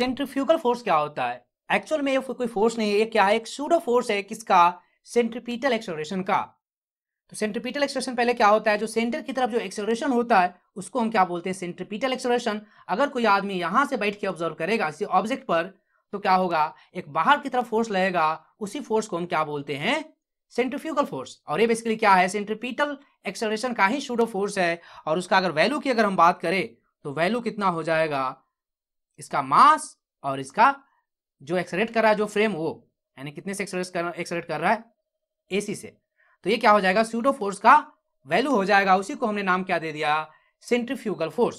centrifugal force क्या होता है एक्चुअल में ये कोई फोर्स नहीं है ये क्या है एक सूडो फोर्स है किसका सेंट्रीपीटल एक्सोरेशन का तो सेंट्रीपीटल एक्सोरेशन पहले क्या होता है जो सेंटर की तरफ जो एक्सोरेशन होता है उसको हम क्या बोलते हैं सेंट्रीपीटल एक्सोरेशन अगर कोई आदमी यहां से बैठ के ऑब्जर्व करेगा इसी ऑब्जेक्ट पर तो क्या होगा एक बाहर की तरफ फोर्स लगेगा उसी फोर्स को हम क्या बोलते हैं सेंट्रीफ्यूगल फोर्स और ये बेसिकली क्या है सेंट्रीपीटल एक्सलेशन का ही सूडो फोर्स है और उसका अगर वैल्यू की अगर हम बात करें तो वैल्यू कितना हो जाएगा इसका मास और इसका जो एक्सरेट कर रहा है जो फ्रेम वो यानी कितने से एक्सरेट कर एक्सरेट कर रहा है एसी से तो ये क्या हो जाएगा सूडो फोर्स का वैल्यू हो जाएगा उसी को हमने नाम क्या दे दिया सेंट्रीफ्यूगल फोर्स